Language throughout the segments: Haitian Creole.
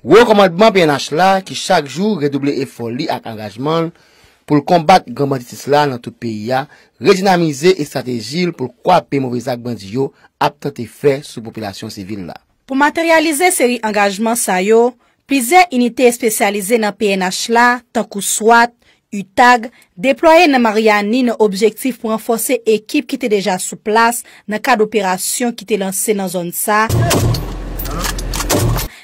Ouè komandman PNH la ki chak jou redouble e foli ak angajman pou l'kombat grombaditis la nan tout PIA, redinamize et stratejil pou l'kwa pè mouvezak bandi yo ap tante fe sou populasyon sivil la. Pou materialize seri angajman sa yo, plize unitè spesyalize nan PNH la, tankou swat, utag, deploye nan mariani nan objektif pou renfose ekip ki te deja sou plas nan ka d'operasyon ki te lansen nan zon sa.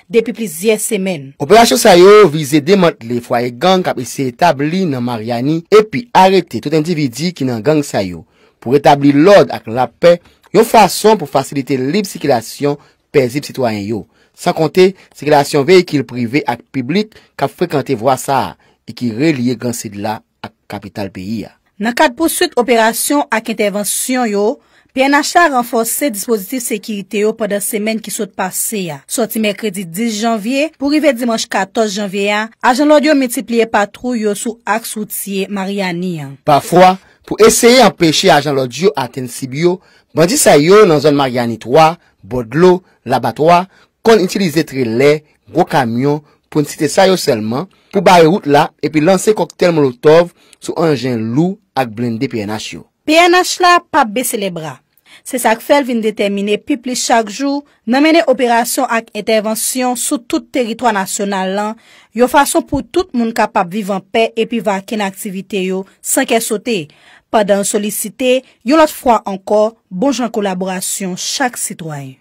Depi plizier semen. Operasyon sa yo vize demote le fwaye gang kap isi etabli nan Maryani epi arete tout individu ki nan gang sa yo. Pou etabli lode ak la pe, yo fason pou fasilite lip sikilasyon pe zip sitwayen yo. San konte, sikilasyon vey ekil prive ak piblik kap frekante vwa sa ekil relye gang sidla ak kapital peyi ya. Nan kat poswit operasyon ak intervensyon yo, PNH la renfose dispozitif sekirite yo pwede semen ki sot pase ya. Soti Mekredi 10 Janvye, pou rive Dimanche 14 Janvye ya, ajan lodyo metiplye patrou yo sou aks woutie Mariani ya. Pafwa, pou eseye anpeche ajan lodyo atensib yo, bandi sa yo nan zon Mariani 3, Bodlo, Labatwa, kon itilize trele, gro kamyon, pou ntite sa yo selman, pou baye wout la epi lanse koktel molotov sou anjen lou ak blinde PNH yo. PNH la pa beselebra. Se sak fel vin detemine, pi pli chak jou, nan mene operasyon ak intervensyon sou tout teritwa nasyonal lan, yo fason pou tout moun kapap vivan pe epi vaken aktivite yo san ke sote. Padan solisite, yo lot fwa ankor, bonjan kolaborasyon chak sitwany.